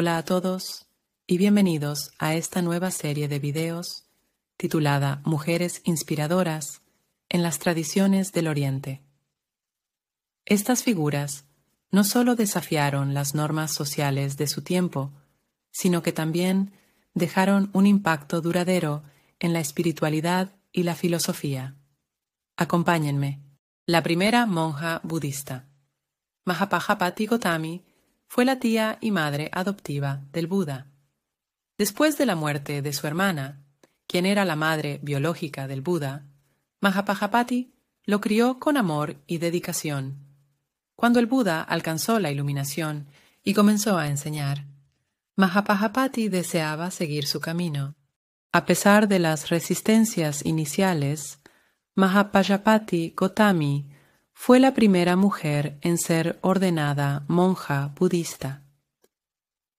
Hola a todos y bienvenidos a esta nueva serie de videos titulada Mujeres Inspiradoras en las Tradiciones del Oriente. Estas figuras no solo desafiaron las normas sociales de su tiempo, sino que también dejaron un impacto duradero en la espiritualidad y la filosofía. Acompáñenme. La primera monja budista. Mahapajapati Gotami fue la tía y madre adoptiva del Buda. Después de la muerte de su hermana, quien era la madre biológica del Buda, Mahapajapati lo crió con amor y dedicación. Cuando el Buda alcanzó la iluminación y comenzó a enseñar, Mahapajapati deseaba seguir su camino. A pesar de las resistencias iniciales, Mahapajapati Gotami fue la primera mujer en ser ordenada monja budista.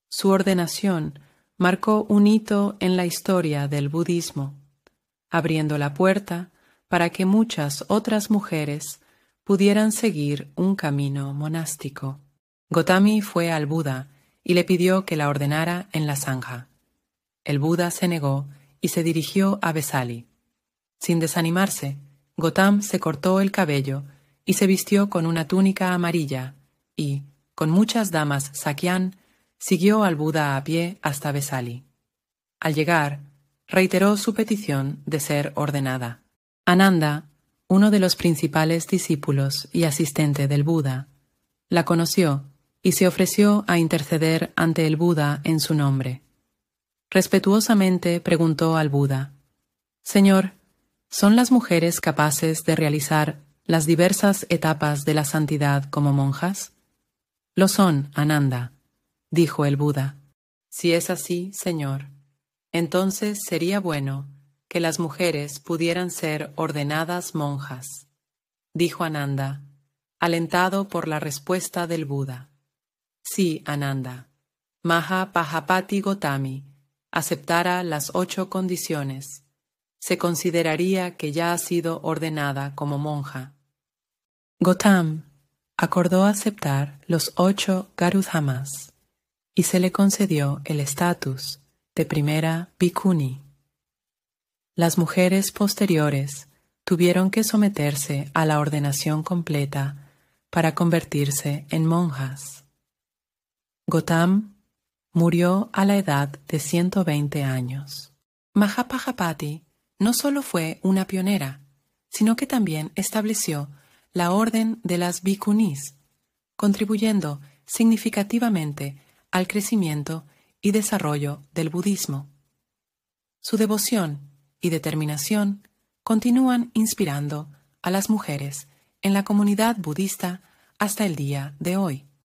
Su ordenación marcó un hito en la historia del budismo, abriendo la puerta para que muchas otras mujeres pudieran seguir un camino monástico. Gotami fue al Buda y le pidió que la ordenara en la zanja. El Buda se negó y se dirigió a Besali. Sin desanimarse, Gotam se cortó el cabello y se vistió con una túnica amarilla, y, con muchas damas Sakyan, siguió al Buda a pie hasta Besali. Al llegar, reiteró su petición de ser ordenada. Ananda, uno de los principales discípulos y asistente del Buda, la conoció y se ofreció a interceder ante el Buda en su nombre. Respetuosamente preguntó al Buda, Señor, ¿son las mujeres capaces de realizar las diversas etapas de la santidad como monjas? Lo son, Ananda, dijo el Buda. Si es así, Señor, entonces sería bueno que las mujeres pudieran ser ordenadas monjas, dijo Ananda, alentado por la respuesta del Buda. Sí, Ananda, Maha Pahapati Gotami aceptara las ocho condiciones, se consideraría que ya ha sido ordenada como monja Gotam acordó aceptar los ocho Garudhamas y se le concedió el estatus de primera Bikuni. Las mujeres posteriores tuvieron que someterse a la ordenación completa para convertirse en monjas. Gotam murió a la edad de 120 años. Mahapajapati no solo fue una pionera, sino que también estableció la orden de las bikunis, contribuyendo significativamente al crecimiento y desarrollo del budismo. Su devoción y determinación continúan inspirando a las mujeres en la comunidad budista hasta el día de hoy.